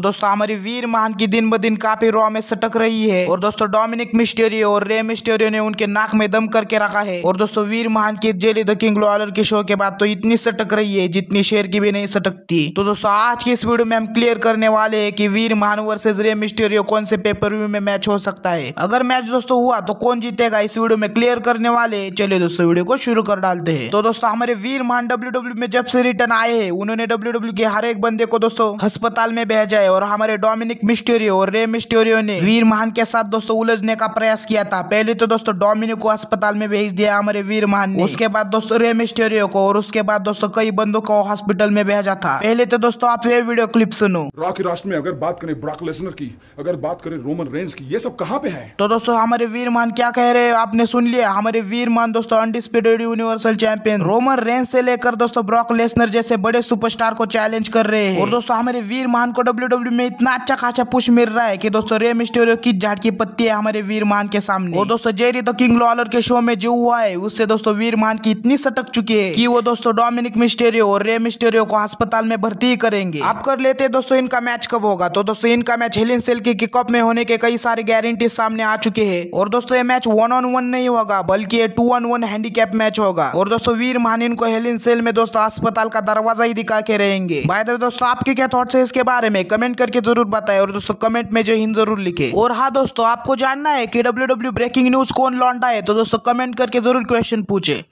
तो दोस्तों हमारी वीर महान की दिन ब दिन काफी रॉ में सटक रही है और दोस्तों डोमिनिक मिस्टेरियो और रे मिस्टेरियो ने उनके नाक में दम करके रखा है और दोस्तों वीर महान की जेली द किंग लॉलर के शो के बाद तो इतनी सटक रही है जितनी शेर की भी नहीं सटकती तो दोस्तों आज की इस वीडियो में हम क्लियर करने वाले है की वीर महान वर्सेज रे मिस्टेरियो कौन से पेपर व्यू में मैच हो सकता है अगर मैच दोस्तों हुआ तो कौन जीतेगा इस वीडियो में क्लियर करने वाले चलिए दोस्तों वीडियो को शुरू कर डालते हैं तो दोस्तों हमारे वीर महान डब्ल्यू में जब से रिटर्न आए है उन्होंने डब्ल्यू के हर एक बंदे को दोस्तों अस्पताल में भेजा है और हमारे डोमिनिक मिस्टोरियो और रे मिस्टोरियो ने वीर महान के साथ दोस्तों उलझने का प्रयास किया था पहले तो दोस्तों डोमिनिक को अस्पताल में भेज दिया हमारे वीर महान ने उसके बाद दोस्तों रे मिस्टोरियो को और उसके बाद दोस्तों कई बंदों को हॉस्पिटल में भेजा था पहले तो दोस्तों आप ये वीडियो क्लिप सुनो रॉ राष्ट्र में अगर बात करें ब्रॉक लेसनर की अगर बात करें रोमन रेंज की ये सब कहाँ पे है तो दोस्तों हमारे वीर महान क्या कह रहे हैं आपने सुन लिया हमारे वीर महान दोस्तों undisputed universal champion Roman Reigns से लेकर दोस्तों ब्रॉक लेसनर जैसे बड़े सुपरस्टार को चैलेंज कर रहे हैं और दोस्तों हमारे वीर महान को डब्ल्यू डब्ल्यू में इतना अच्छा खासा पुश मिल रहा है कि दोस्तों रे मिस्टोरियो की झाड़ की पत्ती है हमारे वीरमान के सामने और दोस्तों जेरी द किंग लॉलर के शो में जो हुआ है उससे दोस्तों वीरमान की इतनी सटक चुकी है कि वो दोस्तों डोमिनिक मिस्टेरियो और रे मिस्टेरियो को अस्पताल में भर्ती ही करेंगे आप कर लेते दोस्तों इनका मैच कब होगा तो दोस्तों इनका मैच हेलिन सेल के किकअप में होने के कई सारे गारंटी सामने आ चुके हैं और दोस्तों ये मैच वन ऑन वन नहीं होगा बल्कि ये two on one handicap match होगा और दोस्तों वीर मान इनको हेलिन सेल में दोस्तों अस्पताल का दरवाजा ही दिखा के रहेंगे बाय दोस्तों आपके क्या थॉट्स है इसके बारे में कमेंट कमेंट करके जरूर बताएं और दोस्तों कमेंट में जय हिंद जरूर लिखे और हाँ दोस्तों आपको जानना है कि डब्ल्यू ब्रेकिंग न्यूज कौन लौंडा है तो दोस्तों कमेंट करके जरूर क्वेश्चन पूछे